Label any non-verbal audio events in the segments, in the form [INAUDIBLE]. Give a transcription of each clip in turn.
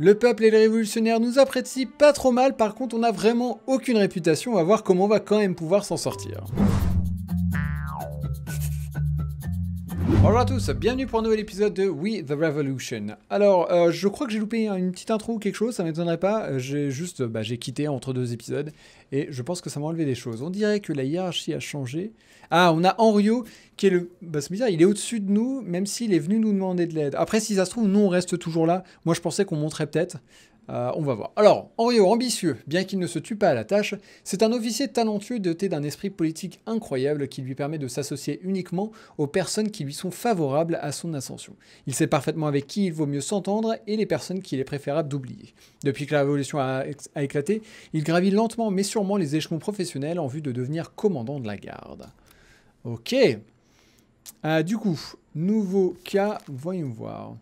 Le peuple et les révolutionnaires nous apprécient pas trop mal, par contre on n'a vraiment aucune réputation, on va voir comment on va quand même pouvoir s'en sortir. Bonjour à tous, bienvenue pour un nouvel épisode de We the Revolution. Alors, euh, je crois que j'ai loupé une petite intro ou quelque chose, ça m'étonnerait pas. Euh, j'ai juste, bah, j'ai quitté entre deux épisodes et je pense que ça m'a enlevé des choses. On dirait que la hiérarchie a changé. Ah, on a Henriot qui est le. Bah, c'est bizarre, il est au-dessus de nous, même s'il est venu nous demander de l'aide. Après, si ça se trouve, nous on reste toujours là. Moi, je pensais qu'on monterait peut-être. Euh, on va voir. Alors, Henriot, ambitieux, bien qu'il ne se tue pas à la tâche, c'est un officier talentueux doté d'un esprit politique incroyable qui lui permet de s'associer uniquement aux personnes qui lui sont favorables à son ascension. Il sait parfaitement avec qui il vaut mieux s'entendre et les personnes qu'il est préférable d'oublier. Depuis que la révolution a, éclaté, il gravit lentement mais sûrement les échelons professionnels en vue de devenir commandant de la garde. Ok. Euh, du coup, nouveau cas, voyons voir.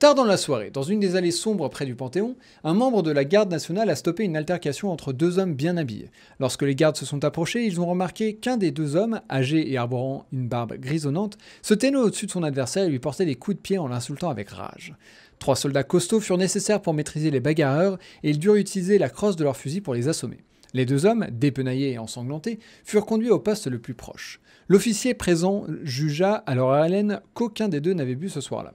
Tard dans la soirée, dans une des allées sombres près du Panthéon, un membre de la garde nationale a stoppé une altercation entre deux hommes bien habillés. Lorsque les gardes se sont approchés, ils ont remarqué qu'un des deux hommes, âgé et arborant une barbe grisonnante, se tenait au-dessus de son adversaire et lui portait des coups de pied en l'insultant avec rage. Trois soldats costauds furent nécessaires pour maîtriser les bagarreurs et ils durent utiliser la crosse de leur fusil pour les assommer. Les deux hommes, dépenaillés et ensanglantés, furent conduits au poste le plus proche. L'officier présent jugea alors à leur haleine qu'aucun des deux n'avait bu ce soir-là.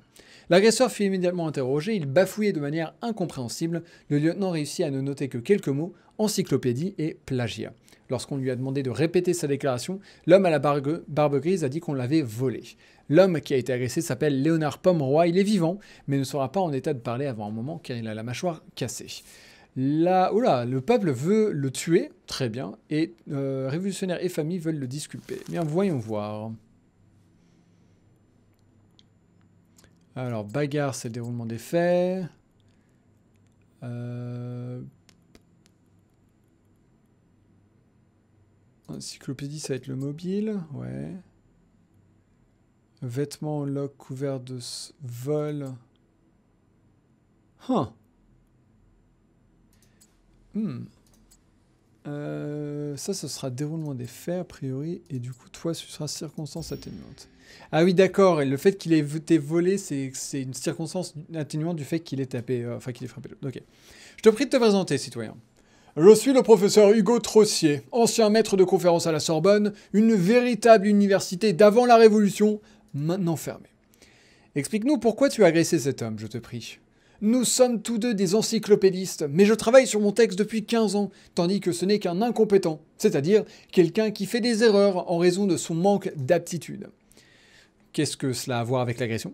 L'agresseur fut immédiatement interrogé, il bafouillait de manière incompréhensible, le lieutenant réussit à ne noter que quelques mots, encyclopédie et plagiat. Lorsqu'on lui a demandé de répéter sa déclaration, l'homme à la barbe, grise a dit qu'on l'avait volé. L'homme qui a été agressé s'appelle Léonard Pomeroy, il est vivant, mais ne sera pas en état de parler avant un moment car il a la mâchoire cassée. Là, le peuple veut le tuer, très bien, et euh, révolutionnaires et familles veulent le disculper. Bien, voyons voir. Alors, bagarre, c'est le déroulement des faits. Euh, encyclopédie, ça va être le mobile, ouais. Vêtements, lock, couvert de vol. Huh. Hmm. Euh, ça, ce sera déroulement des faits, a priori, et du coup, toi, ce sera circonstance atténuante. Ah oui, d'accord, et le fait qu'il ait été volé, c'est une circonstance atténuante du fait qu'il ait tapé, euh, enfin, qu'il ait frappé l'autre. Ok. Je te prie de te présenter, citoyen. Je suis le professeur Hugo Trossier, ancien maître de conférences à la Sorbonne, une véritable université d'avant la Révolution, maintenant fermée. Explique-nous pourquoi tu as agressé cet homme, je te prie. Nous sommes tous deux des encyclopédistes, mais je travaille sur mon texte depuis 15 ans, tandis que ce n'est qu'un incompétent, c'est-à-dire quelqu'un qui fait des erreurs en raison de son manque d'aptitude. Qu'est-ce que cela a à voir avec l'agression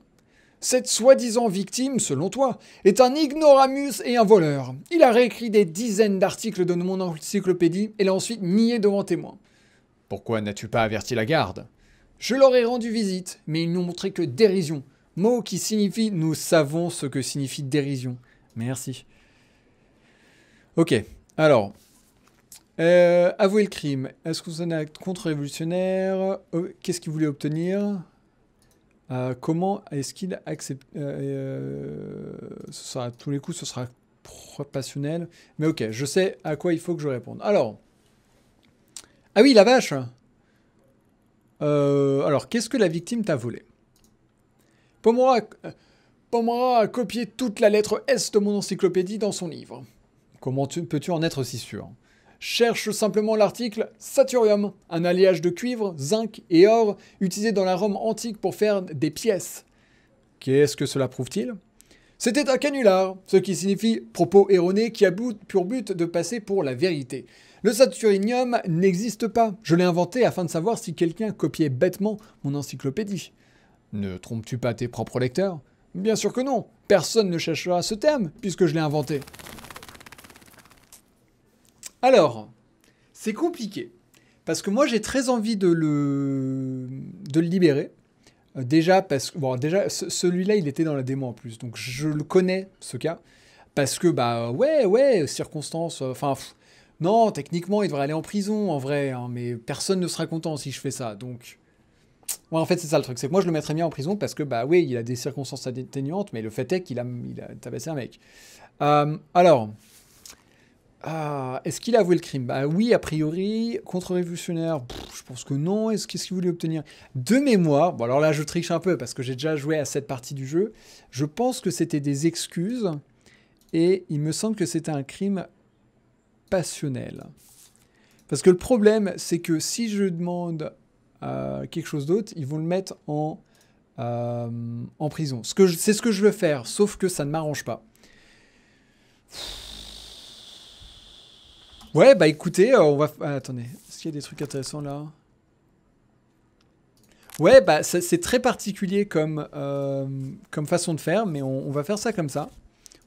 cette soi-disant victime, selon toi, est un ignoramus et un voleur. Il a réécrit des dizaines d'articles de mon encyclopédie et l'a ensuite nié devant témoin. »« Pourquoi n'as-tu pas averti la garde Je leur ai rendu visite, mais ils n'ont montré que dérision. Mot qui signifie nous savons ce que signifie dérision. Merci. Ok, alors. Euh, avouer le crime. Est-ce que c'est un acte contre-révolutionnaire euh, Qu'est-ce qu'il voulait obtenir euh, Comment est-ce qu'il accepte Ce sera à tous les coups, ce sera passionnel. Mais ok, je sais à quoi il faut que je réponde. Alors. Ah oui, la vache alors, qu'est-ce que la victime t'a volé Pomera, a copié toute la lettre S de mon encyclopédie dans son livre. Comment peux-tu en être si sûr Cherche simplement l'article Saturium, un alliage de cuivre, zinc et or utilisé dans la Rome antique pour faire des pièces. Qu'est-ce que cela prouve-t-il C'était un canular, ce qui signifie propos erroné qui a pour but de passer pour la vérité. Le Saturinium n'existe pas, je l'ai inventé afin de savoir si quelqu'un copiait bêtement mon encyclopédie. Ne trompes-tu pas tes propres lecteurs Bien sûr que non Personne ne cherchera ce terme, puisque je l'ai inventé. Alors, c'est compliqué. Parce que moi, j'ai très envie de le, de le libérer. Euh, déjà, parce que bon, déjà, celui-là, il était dans la démo en plus. Donc, je le connais, ce cas. Parce que, bah, ouais, ouais, circonstances. Euh, enfin, non, techniquement, il devrait aller en prison, en vrai. Hein, mais personne ne sera content si je fais ça. Donc, Ouais, en fait, c'est ça le truc. C'est que moi, je le mettrais bien en prison parce que, bah oui, il a des circonstances atténuantes, mais le fait est qu'il a, il a tabassé un mec. Euh, alors, euh, est-ce qu'il a avoué le crime Bah oui, a priori. Contre-révolutionnaire, je pense que non. Est-ce qu'est-ce qu'il voulait obtenir De mémoire, bon alors là, je triche un peu parce que j'ai déjà joué à cette partie du jeu. Je pense que c'était des excuses et il me semble que c'était un crime passionnel. Parce que le problème, c'est que si je demande euh, quelque chose d'autre, ils vont le mettre en, euh, en prison. C'est ce, que je veux faire, sauf que ça ne m'arrange pas. Ouais, bah écoutez, euh, on va... Ah, attendez, est-ce qu'il y a des trucs intéressants là Ouais, bah c'est très particulier comme, comme façon de faire, mais on, va faire ça comme ça.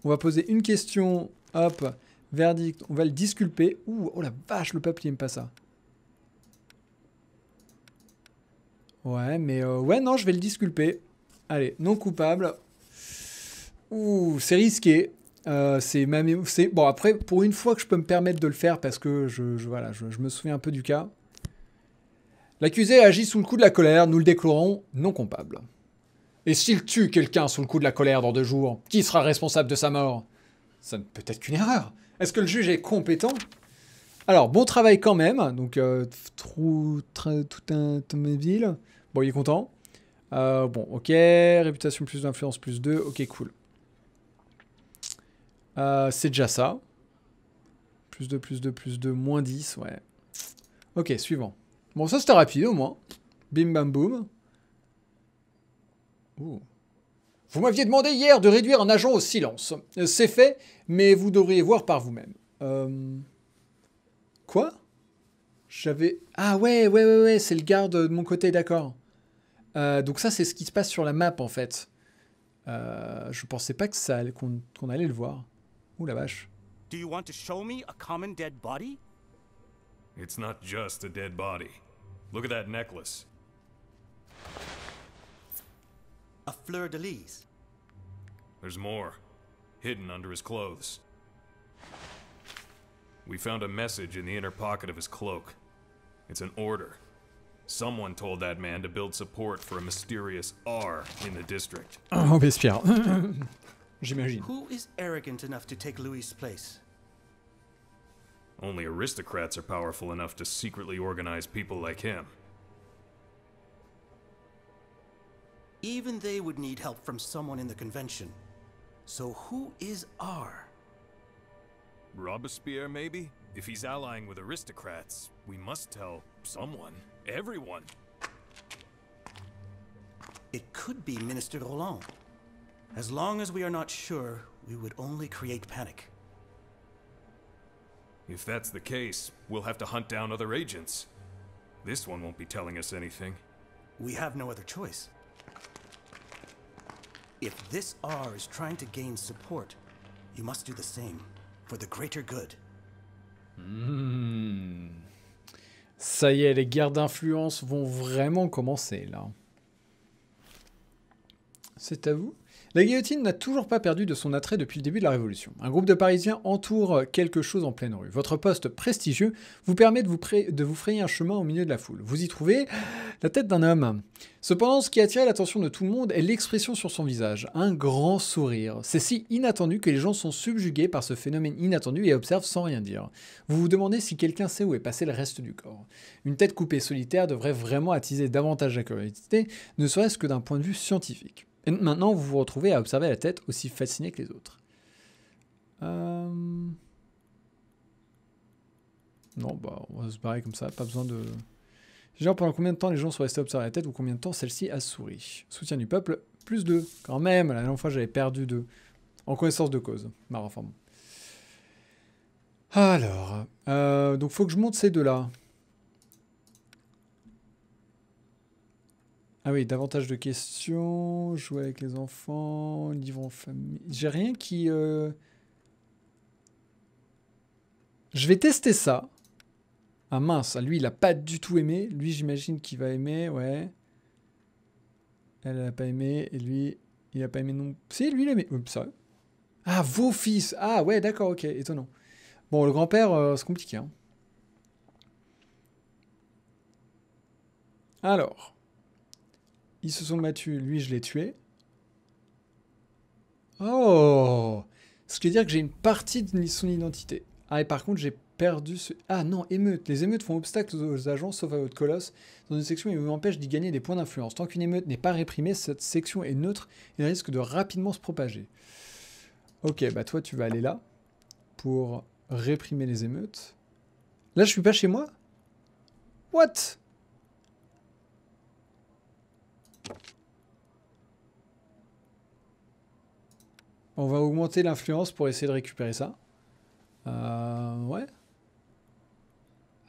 On va poser une question, hop, verdict, on va le disculper. Ouh, oh la vache, le peuple n'aime pas ça. Ouais, mais euh, ouais, non, je vais le disculper. Allez, non coupable. Ouh, c'est risqué. Euh, c'est même, c'est bon. Après, pour une fois que je peux me permettre de le faire, parce que je, voilà, je, je, me souviens un peu du cas. L'accusé agit sous le coup de la colère. Nous le déclarons non coupable. Et s'il tue quelqu'un sous le coup de la colère dans deux jours, qui sera responsable de sa mort Ça ne peut être qu'une erreur. Est-ce que le juge est compétent alors, bon travail quand même. Donc, euh, tout un ville. Bon, il est content. Euh, bon, ok. Réputation plus d'influence plus 2. Ok, cool. Euh, c'est déjà ça. Plus 2, plus 2, plus 2, moins 10. Ouais. Ok, suivant. Bon, ça c'était rapide au moins. Bim bam boum. Ouh. Vous m'aviez demandé hier de réduire un agent au silence. C'est fait, mais vous devriez voir par vous-même. Euh... Quoi J'avais. Ah ouais, ouais, ouais, c'est le garde de mon côté, d'accord. Euh, donc ça, c'est ce qui se passe sur la map, en fait. Euh, je pensais pas que ça qu'on qu allait le voir. Ouh la vache. Do you want to show me a common dead body? It's not just a dead body. Look at that necklace. A fleur de lis. There's more, hidden under his clothes. We found a message in the inner pocket of his cloak. It's an order. Someone told that man to build support for a mysterious R in the district. Oh, ah, respire. [LAUGHS] J'imagine. Who is arrogant enough to take Louis' place? Only aristocrats are powerful enough to secretly organize people like him. Even they would need help from someone in the convention. So who is R? Robespierre, maybe? If he's allying with aristocrats, we must tell someone. Everyone. It could be Minister Roland. As long as we are not sure, we would only create panic. If that's the case, we'll have to hunt down other agents. This one won't be telling us anything. We have no other choice. If this R is trying to gain support, you must do the same. Hmm. Ça y est, les guerres d'influence vont vraiment commencer là. C'est à vous la guillotine n'a toujours pas perdu de son attrait depuis le début de la Révolution. Un groupe de Parisiens entoure quelque chose en pleine rue. Votre poste prestigieux vous permet de vous, frayer un chemin au milieu de la foule. Vous y trouvez la tête d'un homme. Cependant, ce qui attire l'attention de tout le monde est l'expression sur son visage, un grand sourire. C'est si inattendu que les gens sont subjugués par ce phénomène inattendu et observent sans rien dire. Vous vous demandez si quelqu'un sait où est passé le reste du corps. Une tête coupée solitaire devrait vraiment attiser davantage la curiosité, ne serait-ce que d'un point de vue scientifique. Et maintenant, vous vous retrouvez à observer la tête aussi fascinée que les autres. Euh, non, bah, on va se barrer comme ça, pas besoin de... Genre, pendant combien de temps les gens sont restés observer la tête ou combien de temps celle-ci a souri Soutien du peuple, plus 2. Quand même, la dernière fois j'avais perdu deux En connaissance de cause. ma enfin Alors, euh, donc faut que je monte ces deux-là. Ah oui, davantage de questions, jouer avec les enfants, livre en famille. J'ai rien qui. Euh, Je vais tester ça. Ah mince, ah, lui il a pas du tout aimé. Lui j'imagine qu'il va aimer, ouais. Elle a pas aimé et lui il a pas aimé non. C'est lui il a aimé. ah vos fils. Ah ouais d'accord ok étonnant. Bon le grand père euh, c'est compliqué. Hein. Alors. Ils se sont battus, lui je l'ai tué. Oh Ce qui veut dire que j'ai une partie de son identité. Ah et par contre j'ai perdu ce... Ah non, émeute. Les émeutes font obstacle aux agents sauf à votre colosse dans une section ils vous empêchent d'y gagner des points d'influence. Tant qu'une émeute n'est pas réprimée, cette section est neutre et risque de rapidement se propager. Ok, bah toi tu vas aller là pour réprimer les émeutes. Là je suis pas chez moi What on va augmenter l'influence pour essayer de récupérer ça. Euh, ouais.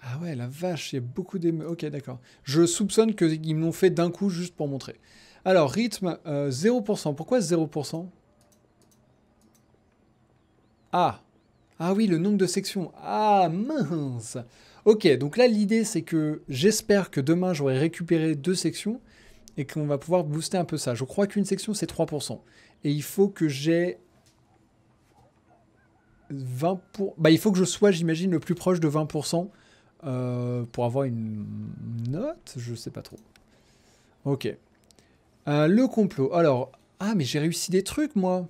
Ah ouais, la vache, il y a beaucoup d'émeutes. Ok, d'accord. Je soupçonne qu'ils m'ont l'ont fait d'un coup juste pour montrer. Alors, rythme 0%. Euh, Pourquoi 0% Ah Ah oui, le nombre de sections. Ah mince Ok, donc là, l'idée, c'est que j'espère que demain, j'aurai récupéré deux sections et qu'on va pouvoir booster un peu ça. Je crois qu'une section, c'est 3%. Et il faut que j'ai 20%. Pour... Bah, il faut que je sois, j'imagine, le plus proche de 20% euh, pour avoir une note. Je sais pas trop. Ok. Euh, le complot. Alors. Ah, mais j'ai réussi des trucs, moi.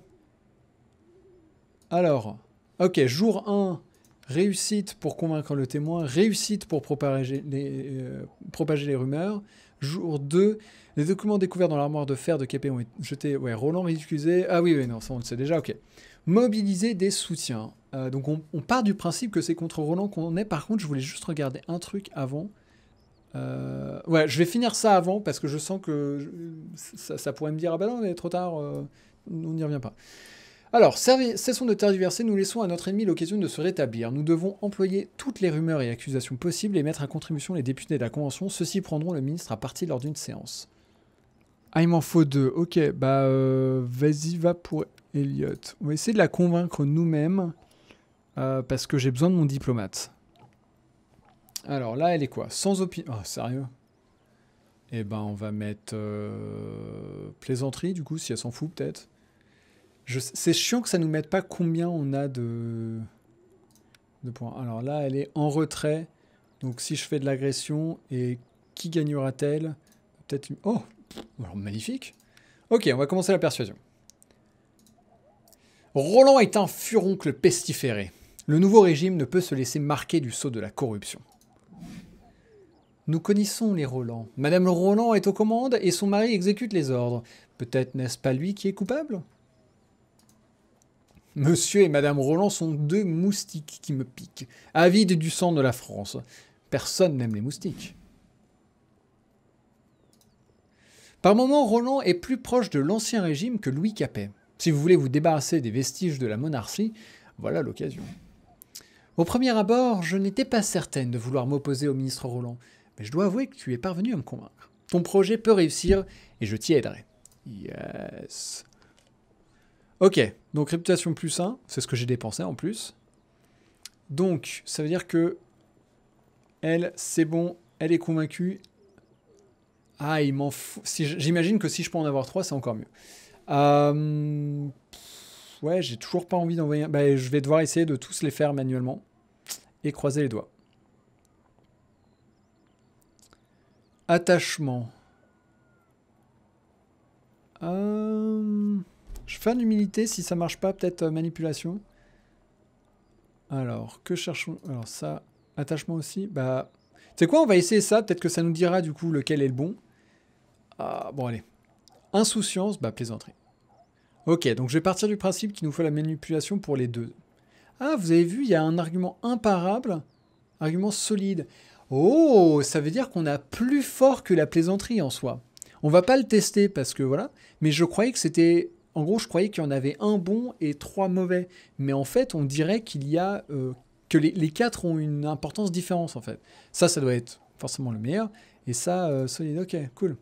Alors. Ok, jour 1. Réussite pour convaincre le témoin, réussite pour propager les, euh, propager les rumeurs, Jour 2. Les documents découverts dans l'armoire de fer de K.P. ont été jetés. Ouais, Roland ridiculisé. Ah oui, oui, non, ça on le sait déjà, ok. Mobiliser des soutiens. Euh, donc on, part du principe que c'est contre Roland qu'on est. Par contre, je voulais juste regarder un truc avant. Euh, ouais, je vais finir ça avant parce que je sens que ça, pourrait me dire Ah bah ben non, est trop tard, euh, on n'y revient pas. Alors, cessons de tergiverser, nous laissons à notre ennemi l'occasion de se rétablir. Nous devons employer toutes les rumeurs et accusations possibles et mettre à contribution les députés de la Convention. Ceux-ci prendront le ministre à partie lors d'une séance. Ah, il m'en faut deux. Ok, bah euh, vas-y, va pour Elliot. On va essayer de la convaincre nous-mêmes euh, parce que j'ai besoin de mon diplomate. Alors là, elle est quoi Sans opinion. Oh, sérieux Eh ben, on va mettre euh, plaisanterie du coup, si elle s'en fout peut-être. C'est chiant que ça nous mette pas combien on a de... points. Alors là, elle est en retrait. Donc si je fais de l'agression, et qui gagnera-t-elle Peut-être Oh Alors magnifique Ok, on va commencer la persuasion. Roland est un furoncle pestiféré. Le nouveau régime ne peut se laisser marquer du sceau de la corruption. Nous connaissons les Roland. Madame Roland est aux commandes et son mari exécute les ordres. Peut-être n'est-ce pas lui qui est coupable Monsieur et Madame Roland sont deux moustiques qui me piquent, avides du sang de la France. Personne n'aime les moustiques. Par moments, Roland est plus proche de l'Ancien Régime que Louis Capet. Si vous voulez vous débarrasser des vestiges de la monarchie, voilà l'occasion. Au premier abord, je n'étais pas certaine de vouloir m'opposer au ministre Roland, mais je dois avouer que tu es parvenu à me convaincre. Ton projet peut réussir et je t'y aiderai. Yes. Ok, donc réputation plus 1, c'est ce que j'ai dépensé en plus. Donc, ça veut dire que elle, c'est bon, elle est convaincue. Ah, il m'en fout. J'imagine que si je peux en avoir 3, c'est encore mieux. Euh, ouais, j'ai toujours pas envie d'envoyer. Bah, je vais devoir essayer de tous les faire manuellement et croiser les doigts. Attachement. Euh... Je fais un humilité, si ça marche pas, peut-être euh, manipulation. Alors, que cherchons Alors ça, attachement aussi. Bah, c'est quoi On va essayer ça, peut-être que ça nous dira du coup lequel est le bon. Ah, bon allez. Insouciance, bah plaisanterie. Ok, donc je vais partir du principe qu'il nous faut la manipulation pour les deux. Ah, vous avez vu, il y a un argument imparable, argument solide. Oh, ça veut dire qu'on a plus fort que la plaisanterie en soi. On va pas le tester parce que voilà, mais je croyais que c'était en gros, je croyais qu'il y en avait un bon et trois mauvais. Mais en fait, on dirait qu'il y a euh, que les, quatre ont une importance différente en fait. Ça, ça doit être forcément le meilleur. Et ça, euh, ok, cool.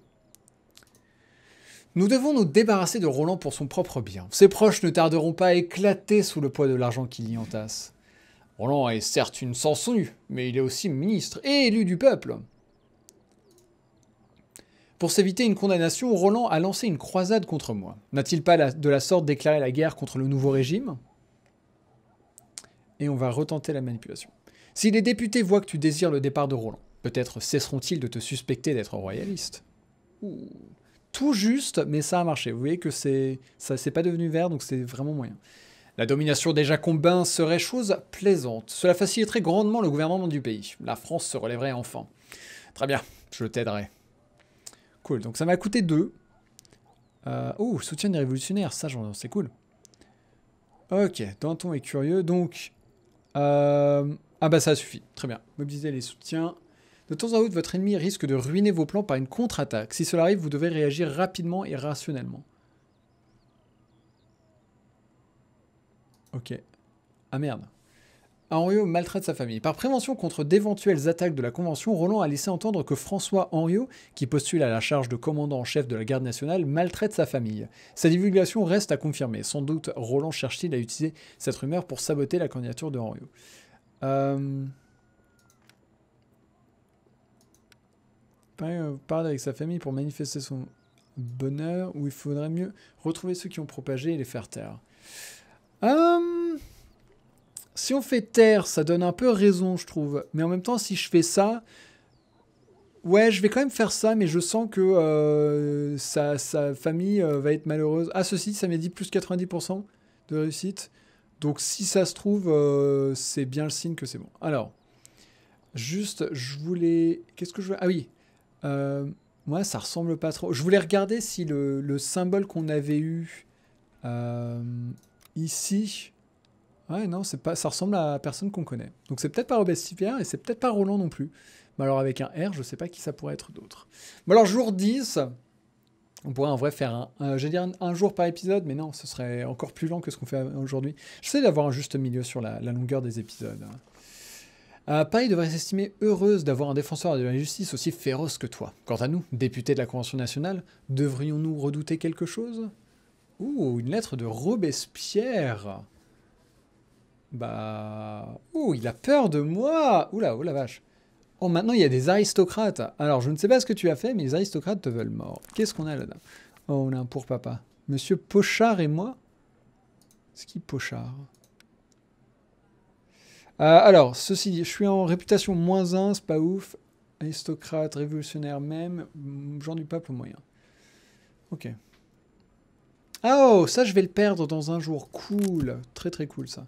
Nous devons nous débarrasser de Roland pour son propre bien. Ses proches ne tarderont pas à éclater sous le poids de l'argent qu'il y entasse. Roland est certes une sans nu, mais il est aussi ministre et élu du peuple. Pour s'éviter une condamnation, Roland a lancé une croisade contre moi. N'a-t-il pas de la sorte déclaré la guerre contre le nouveau régime Et on va retenter la manipulation. Si les députés voient que tu désires le départ de Roland, peut-être cesseront-ils de te suspecter d'être royaliste. Tout juste, mais ça a marché. Vous voyez que c'est ça c'est pas devenu vert, donc c'est vraiment moyen. La domination des Jacobins serait chose plaisante. Cela faciliterait grandement le gouvernement du pays. La France se relèverait enfin. Très bien, je t'aiderai. Cool, donc ça m'a coûté 2. Euh, oh, soutien des révolutionnaires, ça c'est cool. Ok, Danton est curieux, donc... Euh, ah bah ça suffit, très bien. Mobilisez les soutiens. De temps en temps, votre ennemi risque de ruiner vos plans par une contre-attaque. Si cela arrive, vous devez réagir rapidement et rationnellement. Ok. Ah merde. Henriot maltraite sa famille. Par prévention contre d'éventuelles attaques de la Convention, Roland a laissé entendre que François Henriot, qui postule à la charge de commandant en chef de la garde nationale, maltraite sa famille. Sa divulgation reste à confirmer. Sans doute, Roland cherche-t-il à utiliser cette rumeur pour saboter la candidature de Henriot. Euh... euh Parler avec sa famille pour manifester son bonheur, ou il faudrait mieux retrouver ceux qui ont propagé et les faire taire. Euh, si on fait terre, ça donne un peu raison, je trouve. Mais en même temps, si je fais ça, ouais, je vais quand même faire ça, mais je sens que euh, sa, famille euh, va être malheureuse. Ah, ceci, ça m'a dit plus 90% de réussite. Donc si ça se trouve, euh, c'est bien le signe que c'est bon. Alors, juste, je voulais... Qu'est-ce que je veux Ah oui. moi, ça ressemble pas trop. Je voulais regarder si le symbole qu'on avait eu ici non, c'est pas, ça ressemble à la personne qu'on connaît. Donc c'est peut-être pas Robespierre et c'est peut-être pas Roland non plus. Mais alors avec un R, je sais pas qui ça pourrait être d'autre. Bon alors jour 10, on pourrait en vrai faire un, euh, dire un, jour par épisode, mais non, ce serait encore plus lent que ce qu'on fait aujourd'hui. J'essaie d'avoir un juste milieu sur la, longueur des épisodes. Euh, Paris devrait s'estimer heureuse d'avoir un défenseur de la justice aussi féroce que toi. Quant à nous, députés de la Convention nationale, devrions-nous redouter quelque chose Ouh, une lettre de Robespierre bah... Ouh, il a peur de moi Oula, oh la vache. Oh, maintenant, il y a des aristocrates. Alors, je ne sais pas ce que tu as fait, mais les aristocrates te veulent mort. Qu'est-ce qu'on a là-dedans Oh, on a un pour papa. Monsieur Pochard et moi Ce qui Pochard euh, Alors, ceci dit, je suis en réputation moins 1, c'est pas ouf. Aristocrate, révolutionnaire même, genre du peuple moyen. Ok. Ah, oh, ça, je vais le perdre dans un jour. Cool. Très, très cool, ça.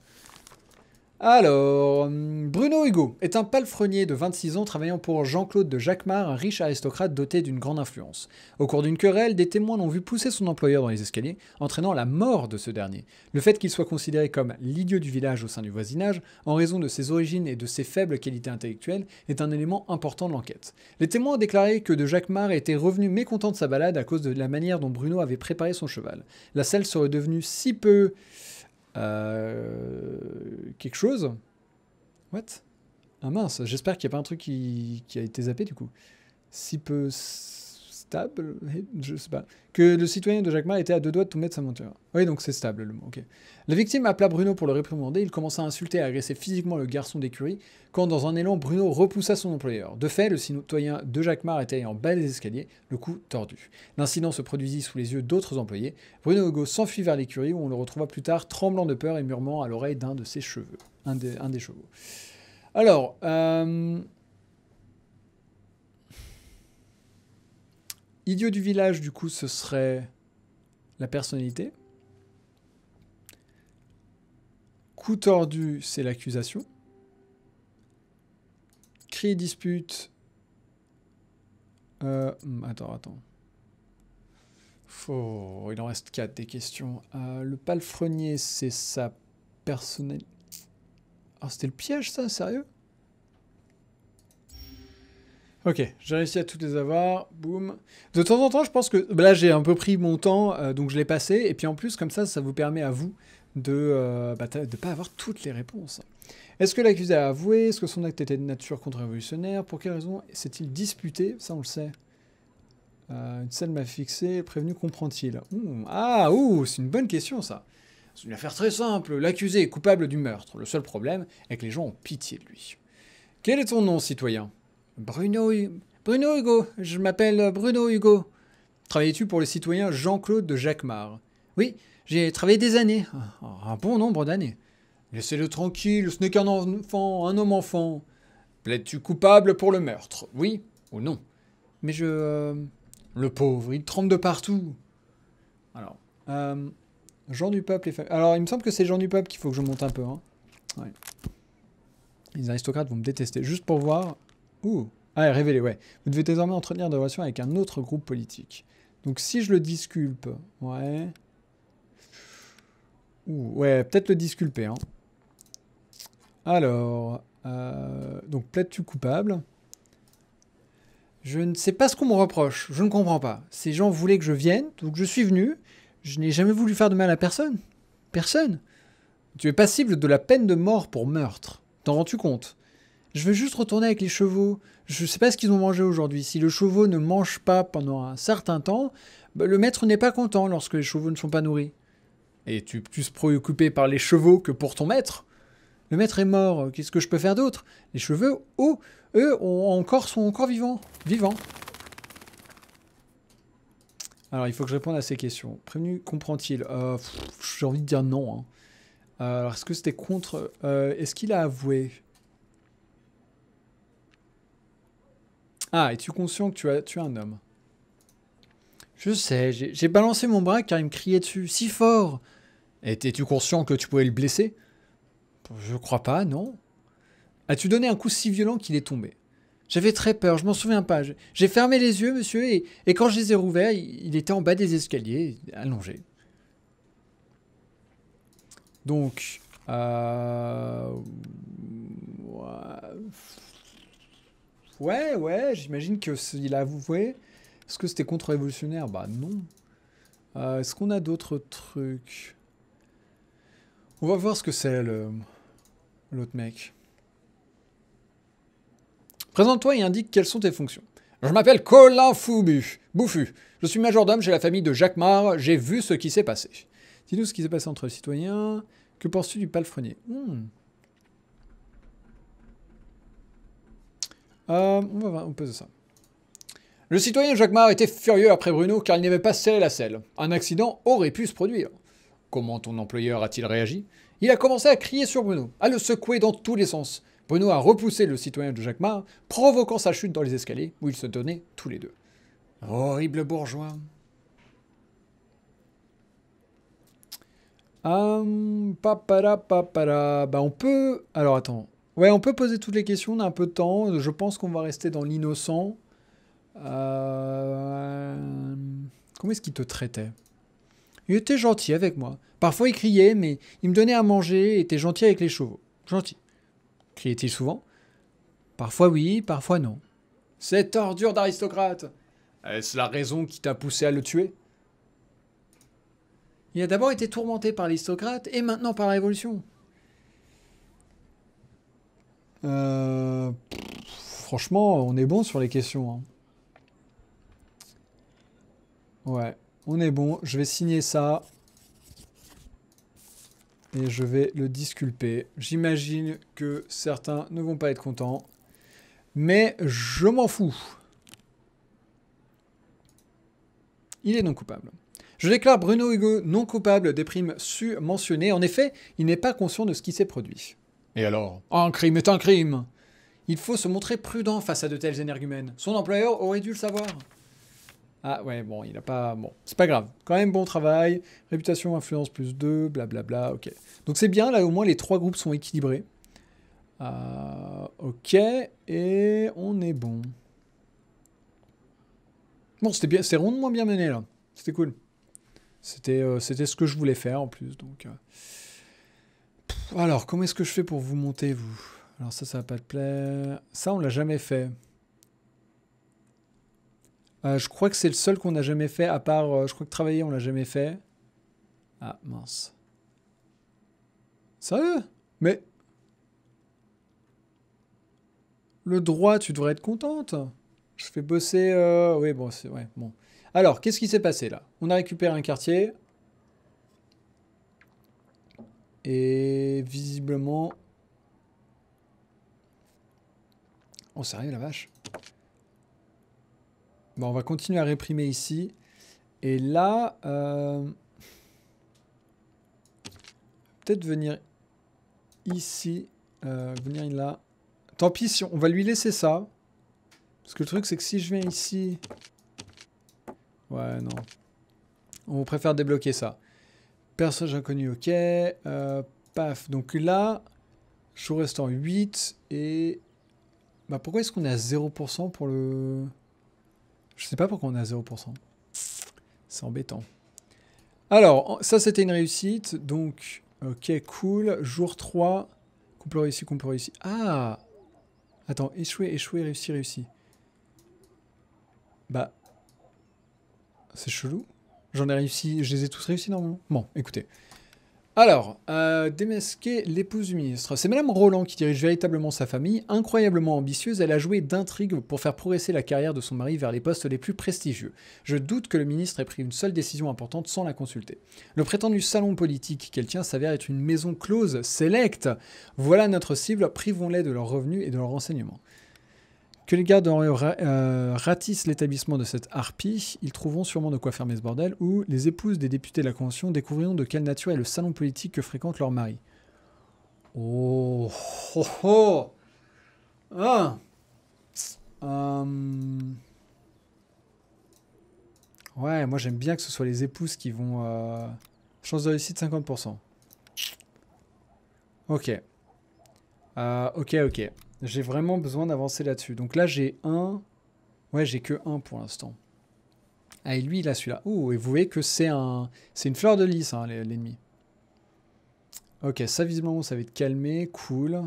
Alors, hum, Bruno Hugo est un palefrenier de 26 ans travaillant pour Jean-Claude de Jacquemart, un riche aristocrate doté d'une grande influence. Au cours d'une querelle, des témoins l'ont vu pousser son employeur dans les escaliers, entraînant la mort de ce dernier. Le fait qu'il soit considéré comme l'idiot du village au sein du voisinage, en raison de ses origines et de ses faibles qualités intellectuelles, est un élément important de l'enquête. Les témoins ont déclaré que de Jacquemart était revenu mécontent de sa balade à cause de la manière dont Bruno avait préparé son cheval. La selle serait devenue si peu... Euh, quelque chose. What Ah mince, j'espère qu'il n'y a pas un truc qui, qui a été zappé du coup. Si peu stable, je sais pas, que le citoyen de Jacquemart était à deux doigts de tomber de sa monture. Oui, donc c'est stable le mot, ok. La victime appela Bruno pour le réprimander, il commença à insulter et à agresser physiquement le garçon d'écurie, quand dans un élan, Bruno repoussa son employeur. De fait, le citoyen de Jacquemart était en bas des escaliers, le cou tordu. L'incident se produisit sous les yeux d'autres employés. Bruno Hugo s'enfuit vers l'écurie où on le retrouva plus tard tremblant de peur et murmant à l'oreille d'un de ses cheveux, un, un des chevaux. Alors, euh, Idiot du village, du coup, ce serait la personnalité. Coup tordu, c'est l'accusation. Cri et dispute. Euh, hmm, attends, attends. Il en reste quatre, des questions. Euh, le palefrenier, c'est sa personnalité. Ah, c'était le piège, ça Sérieux Ok, j'ai réussi à toutes les avoir. Boum. De temps en temps, je pense que bah là, j'ai un peu pris mon temps, euh, donc je l'ai passé. Et puis en plus, comme ça, ça vous permet à vous de ne euh, bah, pas avoir toutes les réponses. Est-ce que l'accusé a avoué Est-ce que son acte était de nature contre-révolutionnaire Pour quelle raison s'est-il disputé Ça, on le sait. Euh, une scène m'a fixé. Prévenu comprend-il Ah, ouh, c'est une bonne question, ça. C'est une affaire très simple. L'accusé est coupable du meurtre. Le seul problème est que les gens ont pitié de lui. Quel est ton nom, citoyen Bruno, Bruno Hugo, je m'appelle Bruno Hugo. Travaillais-tu pour le citoyen Jean-Claude de Jacquemart Oui, j'ai travaillé des années, un bon nombre d'années. Laissez-le tranquille, ce n'est qu'un enfant, un homme-enfant. Plaides-tu coupable pour le meurtre Oui ou non Mais je... Euh, le pauvre, il trempe de partout. Alors, euh, Jean du Peuple Alors, il me semble que c'est Jean du Peuple qu'il faut que je monte un peu. Hein. Les aristocrates vont me détester. Juste pour voir, Ouh Ah, révélé, ouais. Vous devez désormais entretenir des relations avec un autre groupe politique. Donc si je le disculpe, ouais. Ouh, ouais, peut-être le disculper. Hein. Alors, euh, donc plaide-tu coupable Je ne sais pas ce qu'on me reproche, je ne comprends pas. Ces gens voulaient que je vienne, donc je suis venu. Je n'ai jamais voulu faire de mal à personne. Personne. Tu es passible de la peine de mort pour meurtre. T'en rends-tu compte je veux juste retourner avec les chevaux. Je ne sais pas ce qu'ils ont mangé aujourd'hui. Si le chevaux ne mange pas pendant un certain temps, bah, le maître n'est pas content lorsque les chevaux ne sont pas nourris. Et tu plus préoccupé par les chevaux que pour ton maître. Le maître est mort, qu'est-ce que je peux faire d'autre Les cheveux, oh, eux, encore, sont encore vivants. Vivants. Alors, il faut que je réponde à ces questions. Prévenu, comprend-il euh, J'ai envie de dire non. Hein. Euh, alors, est-ce que c'était contre euh, Est-ce qu'il a avoué Ah, es-tu conscient que tu as un homme Je sais, j'ai balancé mon bras car il me criait dessus, si fort Étais-tu conscient que tu pouvais le blesser Je crois pas, non. As-tu donné un coup si violent qu'il est tombé J'avais très peur, je m'en souviens pas. J'ai fermé les yeux, monsieur, et, quand je les ai rouverts, il, était en bas des escaliers, allongé. Donc, euh, Ouais, ouais, j'imagine qu'il a avoué. Est-ce que c'était contre-révolutionnaire Bah non. Euh, est-ce qu'on a d'autres trucs On va voir ce que c'est l'autre mec. Présente-toi et indique quelles sont tes fonctions. Je m'appelle Colin Foubu, Bouffu. Je suis majordome chez la famille de Jacques Mar. J'ai vu ce qui s'est passé. Dis-nous ce qui s'est passé entre les citoyens. Que penses-tu du palefrenier hmm. Euh, on, va, on ça. Le citoyen Jacquemart était furieux après Bruno car il n'avait pas serré la selle. Un accident aurait pu se produire. Comment ton employeur a-t-il réagi Il a commencé à crier sur Bruno, à le secouer dans tous les sens. Bruno a repoussé le citoyen de Jacquemart, provoquant sa chute dans les escaliers où ils se donnaient tous les deux. Horrible bourgeois. Um, papara, papara. Bah on peut... Alors attends, Ouais, on peut poser toutes les questions, on a un peu de temps. Je pense qu'on va rester dans l'innocent. Euh, comment est-ce qu'il te traitait Il était gentil avec moi. Parfois, il criait, mais il me donnait à manger et était gentil avec les chevaux. Gentil. Criait-il souvent Parfois oui, parfois non. Cette ordure d'aristocrate Est-ce la raison qui t'a poussé à le tuer Il a d'abord été tourmenté par l'aristocrate et maintenant par la Révolution. Euh, franchement, on est bon sur les questions. Hein. Ouais, on est bon. Je vais signer ça. Et je vais le disculper. J'imagine que certains ne vont pas être contents. Mais je m'en fous. Il est non coupable. Je déclare Bruno Hugo non coupable des primes su-mentionnées. En effet, il n'est pas conscient de ce qui s'est produit. Et alors Un crime est un crime Il faut se montrer prudent face à de tels énergumènes. Son employeur aurait dû le savoir. Ah ouais, bon, il n'a pas... Bon, c'est pas grave. Quand même, bon travail. Réputation, influence, plus 2, blablabla, ok. Donc c'est bien, là, au moins, les trois groupes sont équilibrés. Euh, ok, et on est bon. Bon, c'était bien, c'est bien mené, là. C'était cool. Euh, c'était ce que je voulais faire, en plus, donc... Euh. Alors, comment est-ce que je fais pour vous monter, vous Alors ça, ça va pas te plaire. Ça, on l'a jamais fait. Euh, je crois que c'est le seul qu'on a jamais fait, à part... Euh, je crois que travailler, on l'a jamais fait. Ah, mince. Sérieux Mais... Le droit, tu devrais être contente. Je fais bosser... Euh, oui, bon, c'est... Ouais, bon. Alors, qu'est-ce qui s'est passé, là On a récupéré un quartier. Et visiblement... Oh sérieux la vache Bon, on va continuer à réprimer ici. Et là... Euh, peut-être venir ici. Euh, venir là. Tant pis, si on va lui laisser ça. Parce que le truc, c'est que si je viens ici... Ouais, non. On préfère débloquer ça. Personnage inconnu, ok. Euh, paf. Donc là, je reste en 8 et... Bah pourquoi est-ce qu'on est à 0% pour le... Je sais pas pourquoi on est à 0%. C'est embêtant. Alors, ça c'était une réussite. Donc, ok, cool. Jour 3, complot réussi, peut réussi. Ah Attends, échouer, échouer, réussir, réussi. Bah... C'est chelou. J'en ai réussi, je les ai tous réussis normalement. Bon, écoutez. Alors, euh, démasquer l'épouse du ministre. C'est Madame Roland qui dirige véritablement sa famille. Incroyablement ambitieuse, elle a joué d'intrigues pour faire progresser la carrière de son mari vers les postes les plus prestigieux. Je doute que le ministre ait pris une seule décision importante sans la consulter. Le prétendu salon politique qu'elle tient s'avère être une maison close, sélecte. Voilà notre cible, privons-les de leurs revenus et de leurs renseignements. Que les gardes euh, ratissent l'établissement de cette harpie, ils trouveront sûrement de quoi fermer ce bordel, ou les épouses des députés de la Convention découvriront de quelle nature est le salon politique que fréquente leur mari. Oh, oh, oh. Ah. Hum. Ouais, moi j'aime bien que ce soit les épouses qui vont... Euh, chance de réussite 50%. Euh, ok. ok, ok. J'ai vraiment besoin d'avancer là-dessus. Donc là, j'ai un. Ouais, j'ai que un pour l'instant. Ah, et lui, il a celui-là. Oh, et vous voyez que c'est un... c'est une fleur de lys, hein, l'ennemi. Ok, ça, visiblement, ça va être calmé. Cool.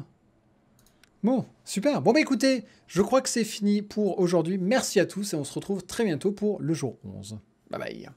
Bon, super. Bon, bah écoutez, je crois que c'est fini pour aujourd'hui. Merci à tous et on se retrouve très bientôt pour le jour 11. Bye bye.